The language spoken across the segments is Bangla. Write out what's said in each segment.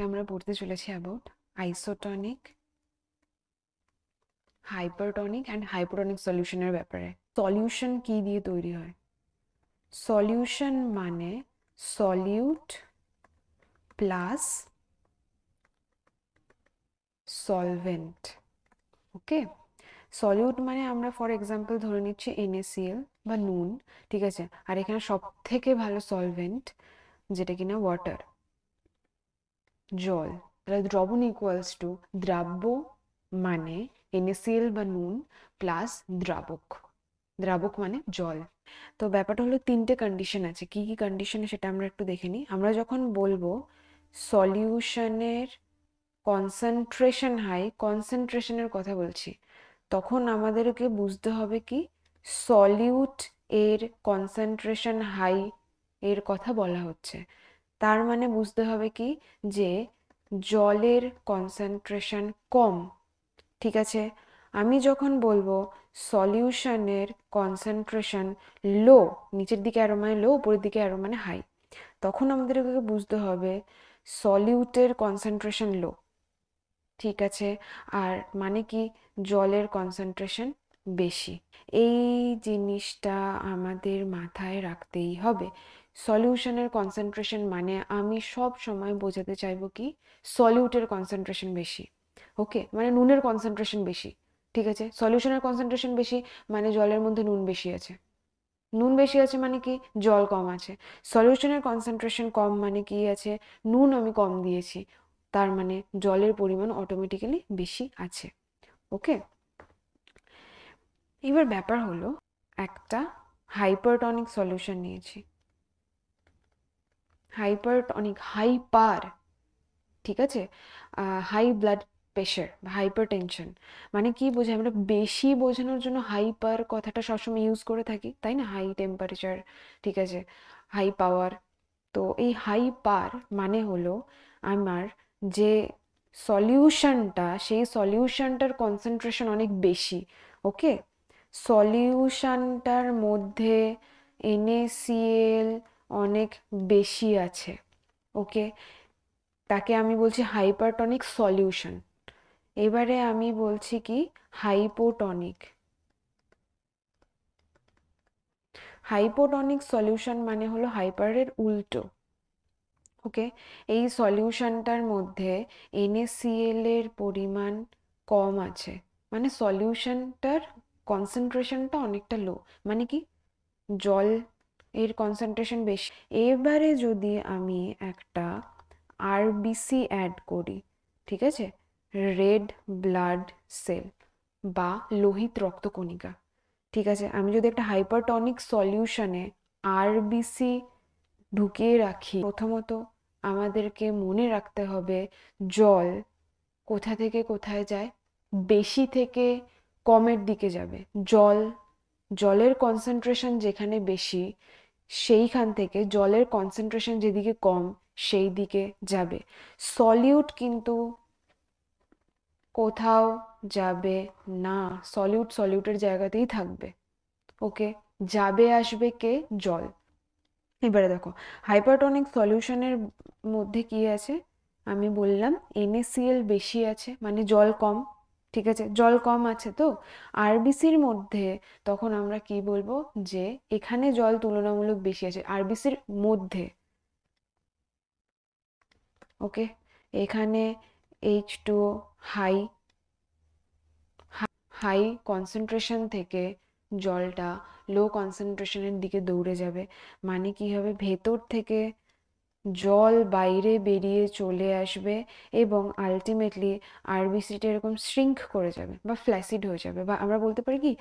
আজকে আমরা পড়তে চলেছি about isotonic hypertonic and hypotonic সলিউশনের ব্যাপারে সলিউশন কি দিয়ে তৈরি হয় সলিউশন মানে solute plus solvent okay solute মানে আমরা ফর এক্সাম্পল ধরে নিচ্ছি এনএসিএল বা নুন ঠিক আছে আর এখানে সব থেকে ভালো সলভেন্ট যেটা কিনা ওয়াটার জল তাহলে দ্রবণ ইকুয়ালস টু দ্রাব্য মানে এনএসিএল বা নুন প্লাস দ্রাবক দ্রাবক মানে জল তো ব্যাপারটা হলো তিনটে কন্ডিশন আছে কি কি কন্ডিশনে সেটা আমরা একটু দেখে নিই আমরা যখন বলবো সলিউশনের কনসেন্ট্রেশন হাই কনসেন্ট্রেশনের কথা বলছি তখন আমাদেরকে বুঝতে হবে কি সলিউট এর কনসেন্ট্রেশন হাই এর কথা বলা হচ্ছে তার মানে বুঝতে হবে কি যে জলের কনসেন্ট্রেশন কম ঠিক আছে আমি যখন বলবো সলিউশনের কনসেন্ট্রেশন লো নিচের দিকে আরো মানে লো উপরের দিকে আরো মানে হাই তখন আমাদেরকে বুঝতে হবে সলিউটের কনসেন্ট্রেশন লো ঠিক আছে আর মানে কি জলের কনসেন্ট্রেশন বেশি এই জিনিসটা আমাদের মাথায় রাখতেই হবে সলিউশনের কনসেন্ট্রেশন মানে আমি সব সময় বোঝাতে চাইবো কি সলিউটের কনসেন্ট্রেশন বেশি ওকে মানে নুনের কনসেন্ট্রেশন বেশি ঠিক আছে সলিউশনের কনসেন্ট্রেশন বেশি মানে জলের মধ্যে নুন বেশি আছে নুন বেশি আছে মানে কি জল কম আছে সলিউশনের কনসেন্ট্রেশন কম মানে কি আছে নুন আমি কম দিয়েছি তার মানে জলের পরিমাণ অটোমেটিক্যালি বেশি আছে ওকে এবার ব্যাপার হলো একটা হাইপারটনিক সলিউশন নিয়েছি হাইপারটনিক হাইপার ঠিক আছে হাই ব্লাড প্রেশার বা হাইপার টেনশন মানে কি বোঝায় আমরা মানে বেশি বোঝানোর জন্য হাইপার কথাটা সবসময় ইউজ করে থাকি তাই না হাই টেম্পারেচার ঠিক আছে হাই পাওয়ার তো এই হাই পার মানে হলো আমার যে সলিউশনটা সেই সলিউশনটার কনসেন্ট্রেশন অনেক বেশি ওকে সলিউশানটার মধ্যে এনএসিএল অনেক বেশি আছে ওকে তাকে আমি বলছি হাইপারটনিক সলিউশন এবারে আমি বলছি কি হাইপোটনিক হাইপোটনিক সলিউশন মানে হলো হাইপারের উল্টো ওকে এই সলিউশনটার মধ্যে এনএসিএল এর পরিমাণ কম আছে মানে সলিউশনটার কনসেন্ট্রেশনটা অনেকটা লো মানে কি জল এর কনসেন্ট্রেশন বেশি এবারে যদি আমি একটা আরবিসি অ্যাড করি ঠিক আছে রেড ব্লাড সেল বা লোহিত রক্তকণিকা ঠিক আছে আমি যদি একটা হাইপারটনিক সলিউশনে আরবিসি ঢুকিয়ে রাখি প্রথমত আমাদেরকে মনে রাখতে হবে জল কোথা থেকে কোথায় যায় বেশি থেকে কমের দিকে যাবে জল জলের কনসেন্ট্রেশন যেখানে বেশি সেইখান থেকে জলের কনসেন্ট্রেশন যেদিকে কম সেই দিকে যাবে সলিউট কিন্তু কোথাও যাবে না সলিউট সলিউটের জায়গাতেই থাকবে ওকে যাবে আসবে কে জল এবারে দেখো হাইপারটনিক সলিউশনের মধ্যে কি আছে আমি বললাম এনএসিএল বেশি আছে মানে জল কম ঠিক আছে জল কম আছে তো আরবিসির মধ্যে তখন আমরা কি বলবো যে এখানে জল তুলনামূলক বেশি আছে আরবিসির মধ্যে ওকে এখানে H two high high concentration থেকে জলটা লো কনসেন্ট্রেশনের দিকে দৌড়ে যাবে মানে কি হবে ভেতর থেকে জল বাইরে বেরিয়ে চলে আসবে এবং আলটিমেটলি আরবিসিটা এরকম শ্রিঙ্ক করে যাবে বা ফ্ল্যাসিড হয়ে যাবে বা আমরা বলতে পারি কি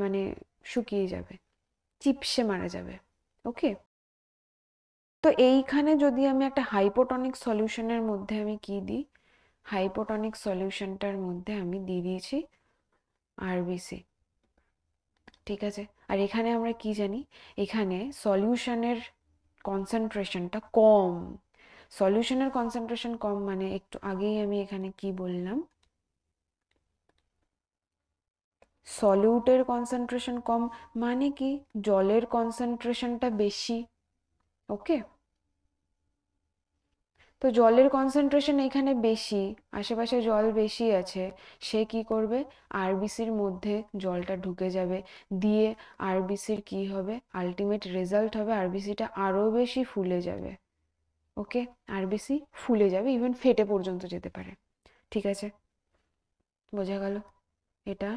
মানে শুকিয়ে যাবে চিপসে মারা যাবে ওকে তো এইখানে যদি আমি একটা হাইপোটনিক সলিউশনের মধ্যে আমি কি দিই হাইপোটনিক সলিউশনটার মধ্যে আমি দিয়ে দিয়েছি আরবিসি ঠিক আছে আর এখানে আমরা কি জানি এখানে সলিউশনের কনসেন্ট্রেশনটা কম সলিউশনের কনসেন্ট্রেশন কম মানে একটু আগেই আমি এখানে কি বললাম সলিউটের কনসেন্ট্রেশন কম মানে কি জলের কনসেন্ট্রেশনটা বেশি ওকে তো জলের কনসেন্ট্রেশন এখানে বেশি আশেপাশে জল বেশি আছে সে কি করবে আরবিসির মধ্যে জলটা ঢুকে যাবে দিয়ে আরবিসির কি হবে আলটিমেট রেজাল্ট হবে আরবিসিটা আরও বেশি ফুলে যাবে ওকে আরবিসি ফুলে যাবে ইভেন ফেটে পর্যন্ত যেতে পারে ঠিক আছে বোঝা গেল এটা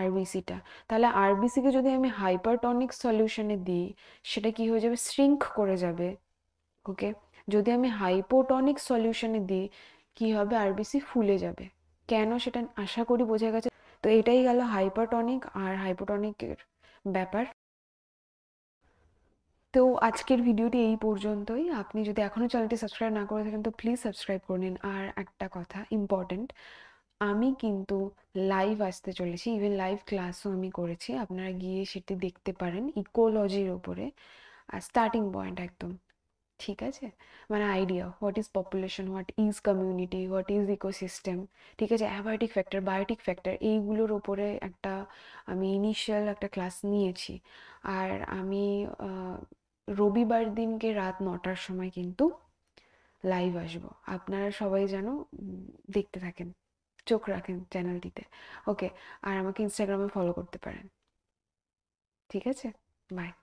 আরবিসিটা তাহলে আরবিসিকে যদি আমি হাইপারটনিক সলিউশনে দিই সেটা কি হয়ে যাবে শ্রিঙ্ক করে যাবে ওকে যদি আমি হাইপোটনিক সলিউশনে দিই কি হবে আরবিসি ফুলে যাবে কেন সেটা আশা করি বোঝা গেছে তো এটাই গেল হাইপারটনিক আর হাইপোটনিকের ব্যাপার তো আজকের ভিডিওটি এই পর্যন্তই আপনি যদি এখনও চ্যানেলটি সাবস্ক্রাইব না করে থাকেন তো প্লিজ সাবস্ক্রাইব করে নিন আর একটা কথা ইম্পর্ট্যান্ট আমি কিন্তু লাইভ আসতে চলেছি ইভেন লাইভ ক্লাসও আমি করেছি আপনারা গিয়ে সেটি দেখতে পারেন ইকোলজির ওপরে স্টার্টিং পয়েন্ট একদম ঠিক আছে মানে idea what is population what is community what is ecosystem ঠিক আছে অ্যাবায়োটিক ফ্যাক্টর বায়োটিক ফ্যাক্টর এইগুলোর ওপরে একটা আমি ইনিশিয়াল একটা ক্লাস নিয়েছি আর আমি রবিবার দিনকে রাত নটার সময় কিন্তু লাইভ আসব আপনারা সবাই যেন দেখতে থাকেন চোখ রাখেন চ্যানেলটিতে ওকে আর আমাকে ইনস্টাগ্রামে ফলো করতে পারেন ঠিক আছে বাই